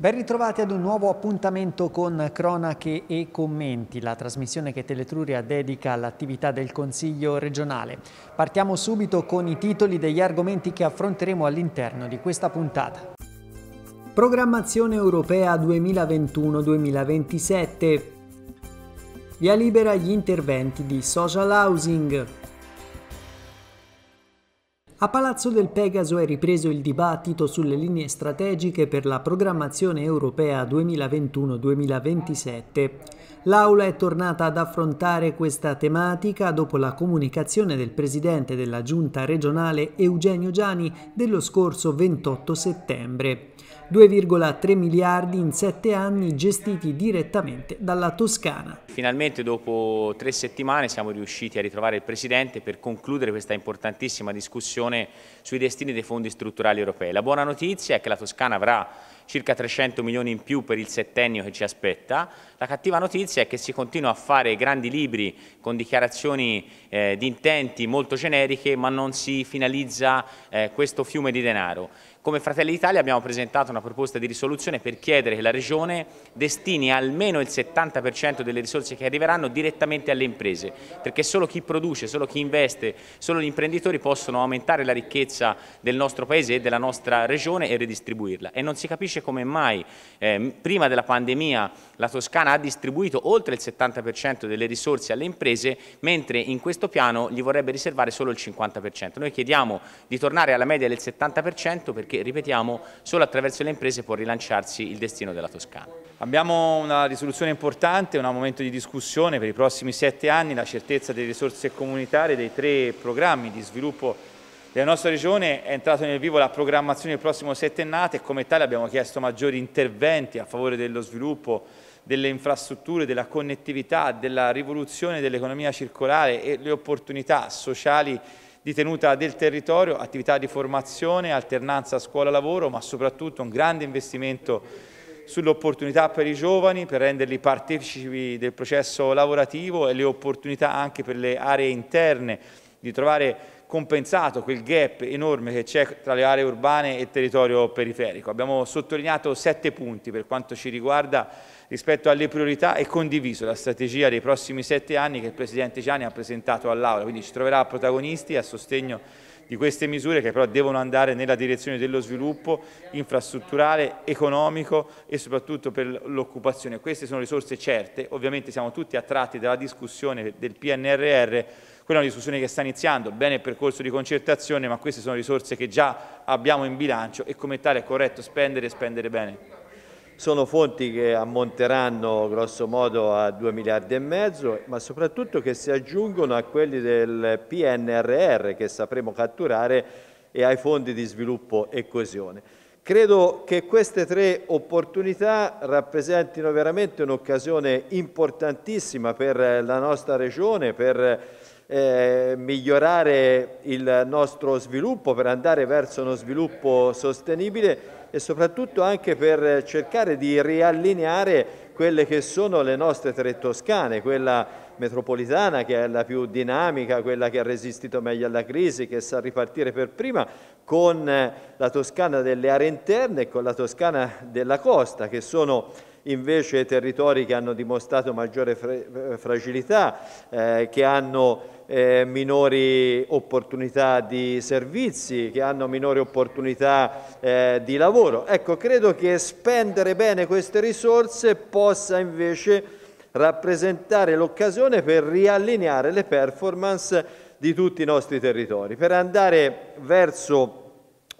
Ben ritrovati ad un nuovo appuntamento con Cronache e Commenti, la trasmissione che Teletruria dedica all'attività del Consiglio regionale. Partiamo subito con i titoli degli argomenti che affronteremo all'interno di questa puntata. Programmazione europea 2021-2027. Via libera agli interventi di social housing. A Palazzo del Pegaso è ripreso il dibattito sulle linee strategiche per la programmazione europea 2021-2027 l'Aula è tornata ad affrontare questa tematica dopo la comunicazione del Presidente della Giunta regionale Eugenio Giani dello scorso 28 settembre. 2,3 miliardi in sette anni gestiti direttamente dalla Toscana. Finalmente dopo tre settimane siamo riusciti a ritrovare il Presidente per concludere questa importantissima discussione sui destini dei fondi strutturali europei. La buona notizia è che la Toscana avrà circa 300 milioni in più per il settennio che ci aspetta. La cattiva notizia è che si continua a fare grandi libri con dichiarazioni eh, di intenti molto generiche ma non si finalizza eh, questo fiume di denaro. Come Fratelli d'Italia abbiamo presentato una proposta di risoluzione per chiedere che la Regione destini almeno il 70% delle risorse che arriveranno direttamente alle imprese, perché solo chi produce, solo chi investe, solo gli imprenditori possono aumentare la ricchezza del nostro Paese e della nostra Regione e redistribuirla. E non si capisce come mai eh, prima della pandemia la Toscana ha distribuito oltre il 70% delle risorse alle imprese, mentre in questo piano gli vorrebbe riservare solo il 50%. Noi chiediamo di tornare alla media del 70% perché perché, ripetiamo, solo attraverso le imprese può rilanciarsi il destino della Toscana. Abbiamo una risoluzione importante, un momento di discussione per i prossimi sette anni, la certezza delle risorse comunitarie dei tre programmi di sviluppo della nostra regione è entrata nel vivo la programmazione del prossimo settennate e come tale abbiamo chiesto maggiori interventi a favore dello sviluppo delle infrastrutture, della connettività, della rivoluzione dell'economia circolare e le opportunità sociali di tenuta del territorio, attività di formazione, alternanza scuola-lavoro, ma soprattutto un grande investimento sull'opportunità per i giovani, per renderli partecipi del processo lavorativo e le opportunità anche per le aree interne di trovare compensato quel gap enorme che c'è tra le aree urbane e il territorio periferico. Abbiamo sottolineato sette punti per quanto ci riguarda rispetto alle priorità e condiviso la strategia dei prossimi sette anni che il Presidente Gianni ha presentato all'Aula, quindi ci troverà protagonisti a sostegno di queste misure che però devono andare nella direzione dello sviluppo infrastrutturale, economico e soprattutto per l'occupazione. Queste sono risorse certe, ovviamente siamo tutti attratti dalla discussione del PNRR quella è una discussione che sta iniziando, bene il percorso di concertazione, ma queste sono risorse che già abbiamo in bilancio e come tale è corretto spendere e spendere bene. Sono fonti che ammonteranno grosso modo a 2 miliardi e mezzo, ma soprattutto che si aggiungono a quelli del PNRR che sapremo catturare e ai fondi di sviluppo e coesione. Credo che queste tre opportunità rappresentino veramente un'occasione importantissima per la nostra Regione, per eh, migliorare il nostro sviluppo, per andare verso uno sviluppo sostenibile e soprattutto anche per cercare di riallineare quelle che sono le nostre tre Toscane, quella metropolitana che è la più dinamica, quella che ha resistito meglio alla crisi, che sa ripartire per prima, con la Toscana delle aree interne e con la Toscana della costa, che sono invece territori che hanno dimostrato maggiore eh, fragilità, eh, che hanno eh, minori opportunità di servizi, che hanno minori opportunità eh, di lavoro. Ecco, credo che spendere bene queste risorse possa invece rappresentare l'occasione per riallineare le performance di tutti i nostri territori, per andare verso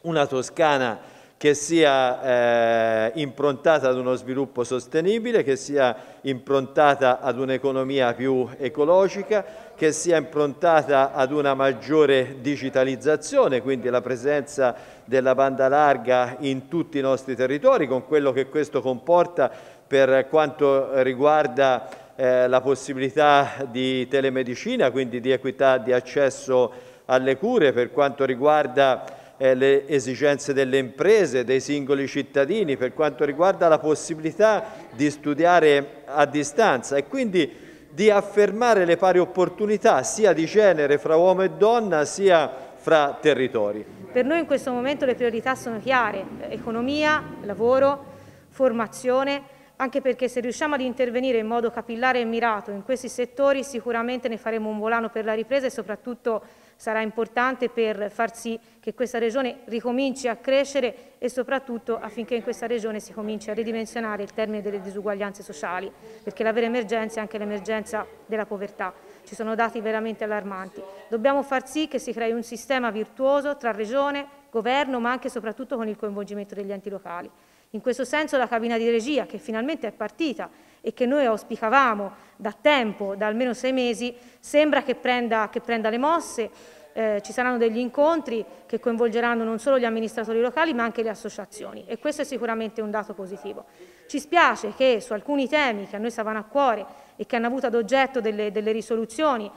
una Toscana che sia eh, improntata ad uno sviluppo sostenibile, che sia improntata ad un'economia più ecologica, che sia improntata ad una maggiore digitalizzazione, quindi la presenza della banda larga in tutti i nostri territori, con quello che questo comporta per quanto riguarda eh, la possibilità di telemedicina, quindi di equità di accesso alle cure, per quanto riguarda eh, le esigenze delle imprese, dei singoli cittadini per quanto riguarda la possibilità di studiare a distanza e quindi di affermare le pari opportunità sia di genere fra uomo e donna sia fra territori. Per noi in questo momento le priorità sono chiare, economia, lavoro, formazione, anche perché se riusciamo ad intervenire in modo capillare e mirato in questi settori sicuramente ne faremo un volano per la ripresa e soprattutto sarà importante per far sì che questa regione ricominci a crescere e soprattutto affinché in questa regione si cominci a ridimensionare il termine delle disuguaglianze sociali, perché la vera emergenza è anche l'emergenza della povertà. Ci sono dati veramente allarmanti. Dobbiamo far sì che si crei un sistema virtuoso tra regione, governo, ma anche e soprattutto con il coinvolgimento degli enti locali. In questo senso la cabina di regia, che finalmente è partita e che noi auspicavamo da tempo, da almeno sei mesi, sembra che prenda, che prenda le mosse, eh, ci saranno degli incontri che coinvolgeranno non solo gli amministratori locali ma anche le associazioni e questo è sicuramente un dato positivo. Ci spiace che su alcuni temi che a noi stavano a cuore e che hanno avuto ad oggetto delle, delle risoluzioni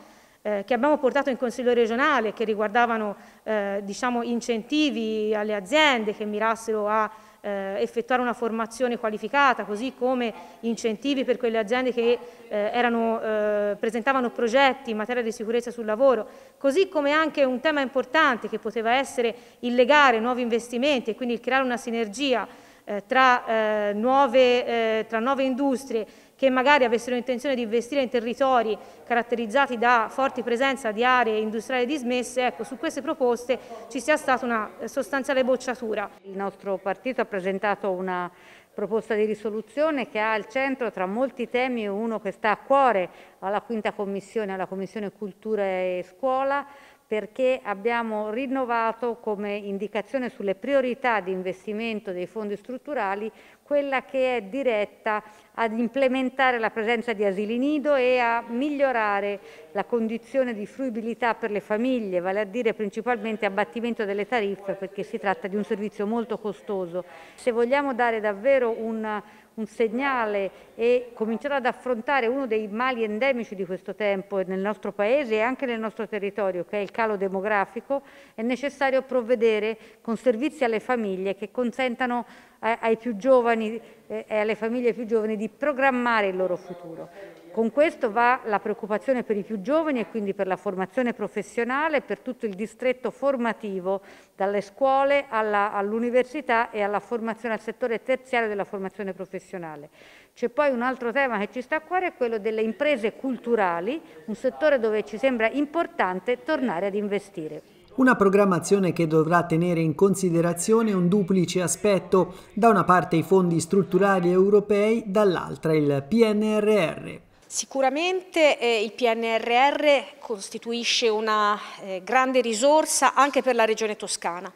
eh, che abbiamo portato in Consiglio regionale che riguardavano eh, diciamo, incentivi alle aziende che mirassero a eh, effettuare una formazione qualificata, così come incentivi per quelle aziende che eh, erano, eh, presentavano progetti in materia di sicurezza sul lavoro, così come anche un tema importante che poteva essere il legare nuovi investimenti e quindi il creare una sinergia eh, tra, eh, nuove, eh, tra nuove industrie che magari avessero intenzione di investire in territori caratterizzati da forti presenza di aree industriali dismesse, ecco, su queste proposte ci sia stata una eh, sostanziale bocciatura. Il nostro partito ha presentato una proposta di risoluzione che ha al centro tra molti temi uno che sta a cuore alla quinta commissione, alla commissione cultura e scuola, perché abbiamo rinnovato come indicazione sulle priorità di investimento dei fondi strutturali quella che è diretta ad implementare la presenza di asili nido e a migliorare la condizione di fruibilità per le famiglie, vale a dire principalmente abbattimento delle tariffe perché si tratta di un servizio molto costoso. Se vogliamo dare davvero un, un segnale e cominciare ad affrontare uno dei mali endemici di questo tempo nel nostro paese e anche nel nostro territorio, che è il calo demografico, è necessario provvedere con servizi alle famiglie che consentano ai più giovani eh, e alle famiglie più giovani di programmare il loro futuro. Con questo va la preoccupazione per i più giovani e quindi per la formazione professionale, per tutto il distretto formativo, dalle scuole all'università all e alla formazione al settore terziario della formazione professionale. C'è poi un altro tema che ci sta a cuore, è quello delle imprese culturali, un settore dove ci sembra importante tornare ad investire. Una programmazione che dovrà tenere in considerazione un duplice aspetto, da una parte i fondi strutturali europei, dall'altra il PNRR. Sicuramente eh, il PNRR costituisce una eh, grande risorsa anche per la regione toscana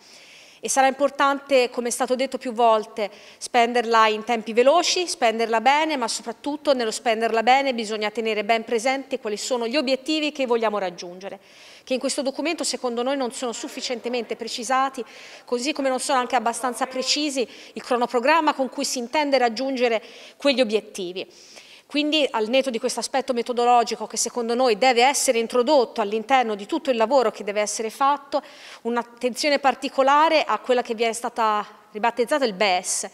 e sarà importante, come è stato detto più volte, spenderla in tempi veloci, spenderla bene, ma soprattutto nello spenderla bene bisogna tenere ben presenti quali sono gli obiettivi che vogliamo raggiungere, che in questo documento secondo noi non sono sufficientemente precisati, così come non sono anche abbastanza precisi il cronoprogramma con cui si intende raggiungere quegli obiettivi. Quindi al netto di questo aspetto metodologico che secondo noi deve essere introdotto all'interno di tutto il lavoro che deve essere fatto, un'attenzione particolare a quella che vi è stata ribattezzata il BES,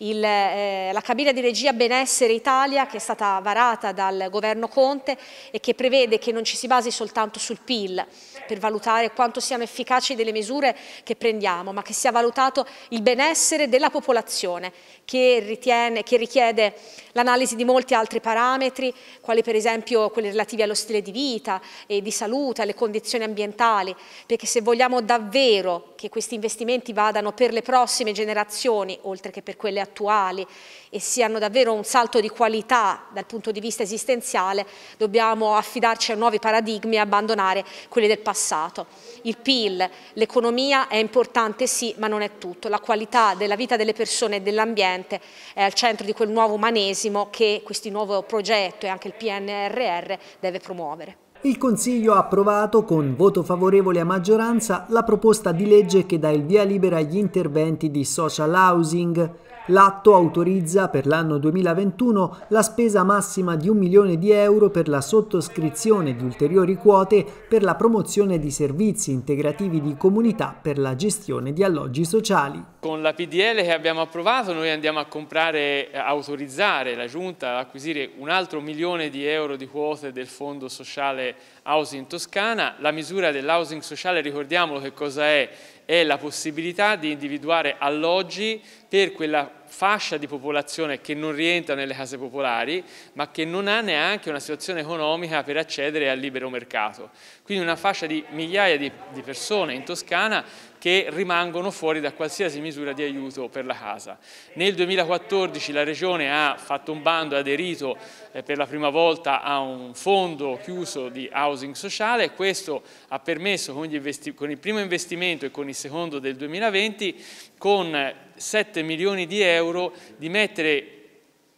il, eh, la cabina di regia Benessere Italia che è stata varata dal governo Conte e che prevede che non ci si basi soltanto sul PIL per valutare quanto siano efficaci delle misure che prendiamo, ma che sia valutato il benessere della popolazione che, ritiene, che richiede l'analisi di molti altri parametri, quali per esempio quelli relativi allo stile di vita e di salute, alle condizioni ambientali, perché se vogliamo davvero che questi investimenti vadano per le prossime generazioni, oltre che per quelle attuali, attuali e siano davvero un salto di qualità dal punto di vista esistenziale, dobbiamo affidarci a nuovi paradigmi e abbandonare quelli del passato. Il PIL, l'economia è importante sì, ma non è tutto. La qualità della vita delle persone e dell'ambiente è al centro di quel nuovo umanesimo che questo nuovo progetto e anche il PNRR deve promuovere. Il Consiglio ha approvato con voto favorevole a maggioranza la proposta di legge che dà il via libera agli interventi di social housing. L'atto autorizza per l'anno 2021 la spesa massima di un milione di euro per la sottoscrizione di ulteriori quote per la promozione di servizi integrativi di comunità per la gestione di alloggi sociali. Con la PDL che abbiamo approvato noi andiamo a comprare, eh, a autorizzare la Giunta ad acquisire un altro milione di euro di quote del Fondo Sociale Housing Toscana. La misura dell'housing sociale, ricordiamolo che cosa è? È la possibilità di individuare alloggi per quella fascia di popolazione che non rientra nelle case popolari ma che non ha neanche una situazione economica per accedere al libero mercato. Quindi una fascia di migliaia di, di persone in Toscana che rimangono fuori da qualsiasi misura di aiuto per la casa. Nel 2014 la Regione ha fatto un bando ha aderito eh, per la prima volta a un fondo chiuso di housing sociale e questo ha permesso con, con il primo investimento e con il secondo del 2020 con 7 milioni di euro di mettere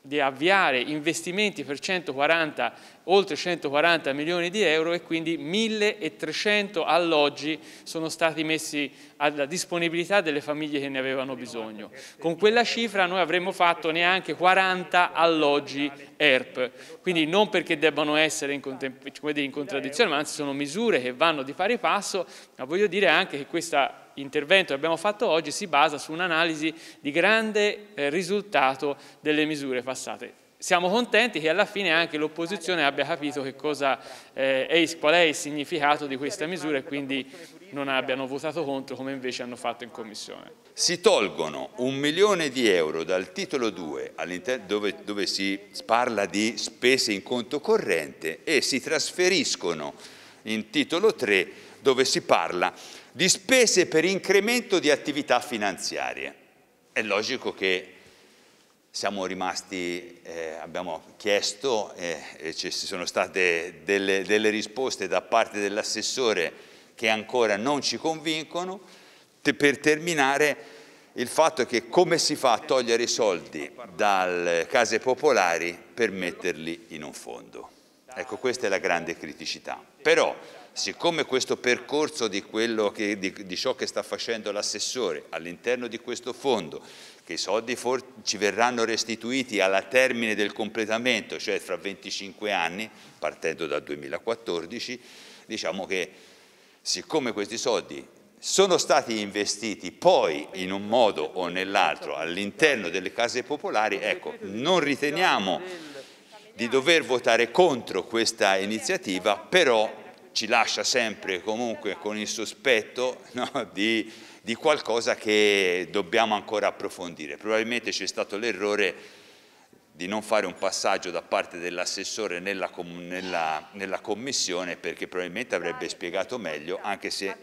di avviare investimenti per 140, oltre 140 milioni di euro e quindi 1300 alloggi sono stati messi alla disponibilità delle famiglie che ne avevano bisogno. Con quella cifra noi avremmo fatto neanche 40 alloggi ERP, quindi non perché debbano essere in, in contraddizione, ma anzi sono misure che vanno di pari passo, ma voglio dire anche che questa intervento che abbiamo fatto oggi si basa su un'analisi di grande eh, risultato delle misure passate. Siamo contenti che alla fine anche l'opposizione abbia capito cosa, eh, qual è il significato di questa misura e quindi non abbiano votato contro come invece hanno fatto in Commissione. Si tolgono un milione di euro dal titolo 2 dove, dove si parla di spese in conto corrente e si trasferiscono in titolo 3 dove si parla di spese per incremento di attività finanziarie. È logico che siamo rimasti, eh, abbiamo chiesto eh, e ci sono state delle, delle risposte da parte dell'assessore che ancora non ci convincono. Te, per terminare, il fatto è che come si fa a togliere i soldi dalle case popolari per metterli in un fondo? Ecco, questa è la grande criticità. Però Siccome questo percorso di, che, di, di ciò che sta facendo l'assessore all'interno di questo fondo, che i soldi ci verranno restituiti alla termine del completamento, cioè fra 25 anni, partendo dal 2014, diciamo che siccome questi soldi sono stati investiti poi in un modo o nell'altro all'interno delle case popolari, ecco, non riteniamo di dover votare contro questa iniziativa, però ci lascia sempre comunque con il sospetto no, di, di qualcosa che dobbiamo ancora approfondire. Probabilmente c'è stato l'errore di non fare un passaggio da parte dell'assessore nella, nella, nella, commissione perché probabilmente avrebbe spiegato meglio, anche se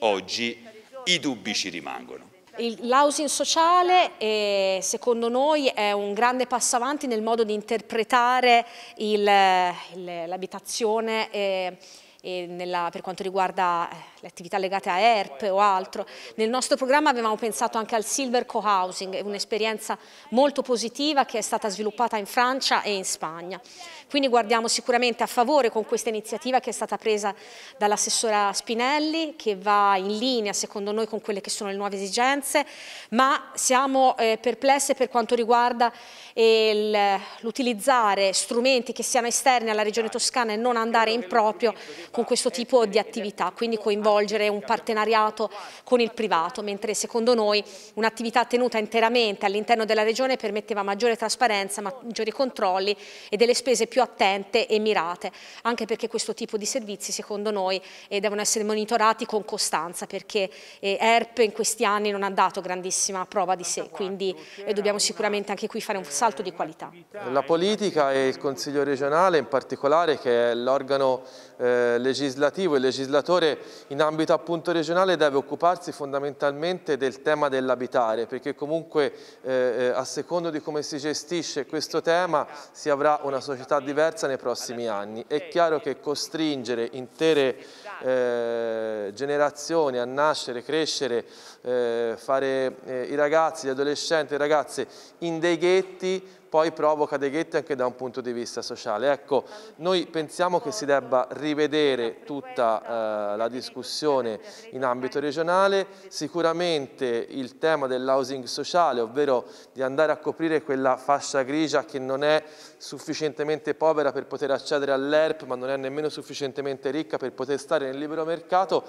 oggi i dubbi ci rimangono. L'housing sociale eh, secondo noi è un grande passo avanti nel modo di interpretare l'abitazione eh, nella, per quanto riguarda eh, le attività legate a ERP o altro. Nel nostro programma avevamo pensato anche al Silver Co-Housing, un'esperienza molto positiva che è stata sviluppata in Francia e in Spagna. Quindi guardiamo sicuramente a favore con questa iniziativa che è stata presa dall'assessora Spinelli, che va in linea secondo noi con quelle che sono le nuove esigenze, ma siamo eh, perplesse per quanto riguarda eh, l'utilizzare strumenti che siano esterni alla regione toscana e non andare in proprio con questo tipo di attività, quindi coinvolgere un partenariato con il privato, mentre secondo noi un'attività tenuta interamente all'interno della regione permetteva maggiore trasparenza, maggiori controlli e delle spese più attente e mirate, anche perché questo tipo di servizi secondo noi eh, devono essere monitorati con costanza perché eh, ERP in questi anni non ha dato grandissima prova di sé, quindi eh, dobbiamo sicuramente anche qui fare un salto di qualità. La politica e il Consiglio regionale in particolare che è l'organo eh, legislativo, il legislatore in ambito appunto regionale deve occuparsi fondamentalmente del tema dell'abitare, perché comunque eh, eh, a secondo di come si gestisce questo tema si avrà una società diversa nei prossimi anni. È chiaro che costringere intere eh, generazioni a nascere, crescere, eh, fare eh, i ragazzi, gli adolescenti, le ragazze in dei ghetti poi provoca dei ghetti anche da un punto di vista sociale. Ecco, noi pensiamo che si debba rivedere tutta eh, la discussione in ambito regionale, sicuramente il tema dell'housing sociale, ovvero di andare a coprire quella fascia grigia che non è sufficientemente povera per poter accedere all'ERP, ma non è nemmeno sufficientemente ricca per poter stare nel libero mercato,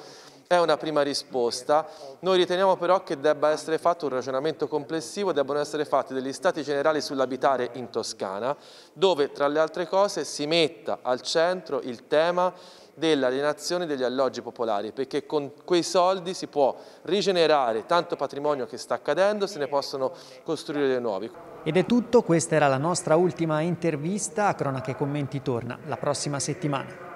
è una prima risposta. Noi riteniamo però che debba essere fatto un ragionamento complessivo, debbano essere fatti degli stati generali sull'abitare in Toscana, dove tra le altre cose si metta al centro il tema dell'alienazione degli alloggi popolari, perché con quei soldi si può rigenerare tanto patrimonio che sta accadendo, se ne possono costruire dei nuovi. Ed è tutto, questa era la nostra ultima intervista, a Cronache Commenti torna la prossima settimana.